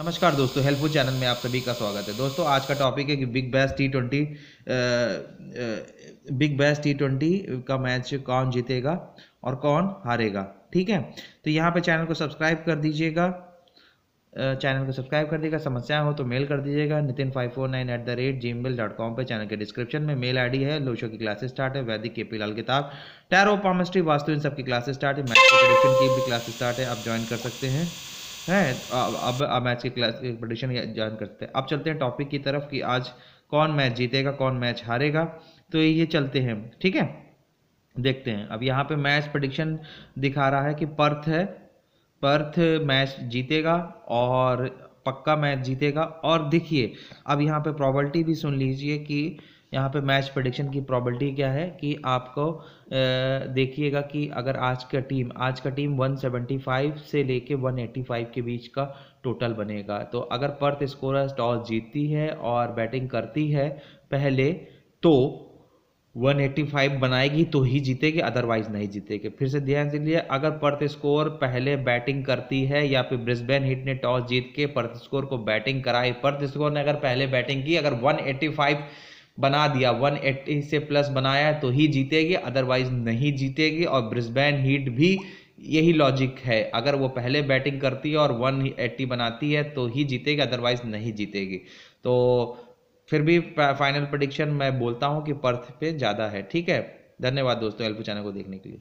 नमस्कार दोस्तों helpful channel में आप सभी का स्वागत है दोस्तों आज का टॉपिक है कि Big Bash T twenty Big Bash T twenty का मैच कौन जीतेगा और कौन हारेगा ठीक है तो यहाँ पे चैनल को सब्सक्राइब कर दीजिएगा चैनल को सब्सक्राइब कर दीजिएगा समस्या हो तो मेल कर दीजिएगा Nitin five four nine eight the rate Gmail dot com पर चैनल के डिस्क्रिप्शन में मेल आईडी है लोशो की क्लासेस स्टार्ट है वैदिक के पी लाल किताब टैरो पामेस्ट्री वास्तु इन सबकी क्लासेस स्टार्ट है मैथ की भी क्लासेस स्टार्ट है आप ज्वाइन कर सकते हैं है अब अब मैच की क्लास कंपटीशन ज्वाइन करते हैं अब चलते हैं टॉपिक की तरफ कि आज कौन मैच जीतेगा कौन मैच हारेगा तो ये चलते हैं ठीक है देखते हैं अब यहाँ पे मैच प्रडिक्शन दिखा रहा है कि पर्थ है पर्थ मैच जीतेगा और पक्का मैच जीतेगा और देखिए अब यहाँ पे प्रॉबलिटी भी सुन लीजिए कि यहाँ पे मैच प्रडिक्शन की प्रॉबलिटी क्या है कि आपको देखिएगा कि अगर आज का टीम आज का टीम 175 से लेके 185 के बीच का टोटल बनेगा तो अगर पर्थ स्कोर टॉस जीतती है और बैटिंग करती है पहले तो 185 बनाएगी तो ही जीतेगी अदरवाइज नहीं जीतेगी फिर से ध्यान से लिए अगर पर्थ स्कोर पहले बैटिंग करती है या फिर ब्रिस्बेन हिट ने टॉस जीत के पर्थ स्कोर को बैटिंग कराई पर्थ स्कोर ने अगर पहले बैटिंग की अगर 185 बना दिया 180 से प्लस बनाया तो ही जीतेगी अदरवाइज नहीं जीतेगी और ब्रिस्बेन हीट भी यही लॉजिक है अगर वो पहले बैटिंग करती है और 180 बनाती है तो ही जीतेगी अदरवाइज नहीं जीतेगी तो फिर भी फाइनल प्रडिक्शन मैं बोलता हूँ कि पर्थ पे ज़्यादा है ठीक है धन्यवाद दोस्तों एल्पू चैनल को देखने के लिए